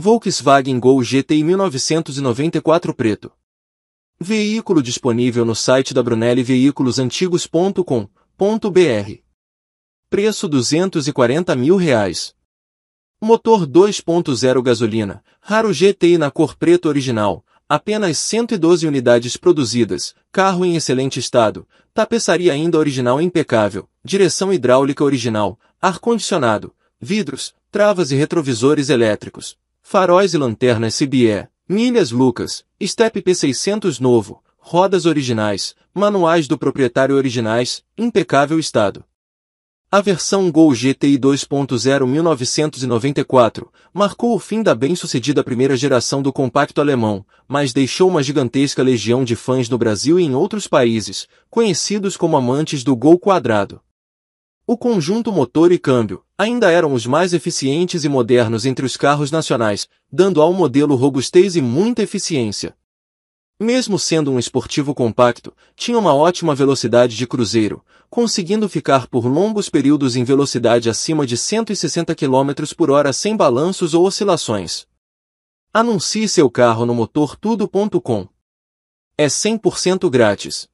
Volkswagen Gol GTI 1994 preto. Veículo disponível no site da Brunelli Antigos.com.br. Preço 240 mil reais. Motor 2.0 gasolina, raro GTI na cor preto original, apenas 112 unidades produzidas, carro em excelente estado, tapeçaria ainda original impecável, direção hidráulica original, ar-condicionado, vidros, travas e retrovisores elétricos, faróis e lanternas CBE, milhas Lucas, Step P600 novo, rodas originais, manuais do proprietário originais, impecável estado. A versão Gol GTI 2.0 1994 marcou o fim da bem-sucedida primeira geração do compacto alemão, mas deixou uma gigantesca legião de fãs no Brasil e em outros países, conhecidos como amantes do Gol quadrado. O conjunto motor e câmbio ainda eram os mais eficientes e modernos entre os carros nacionais, dando ao modelo robustez e muita eficiência. Mesmo sendo um esportivo compacto, tinha uma ótima velocidade de cruzeiro, conseguindo ficar por longos períodos em velocidade acima de 160 km por hora sem balanços ou oscilações. Anuncie seu carro no motortudo.com. É 100% grátis.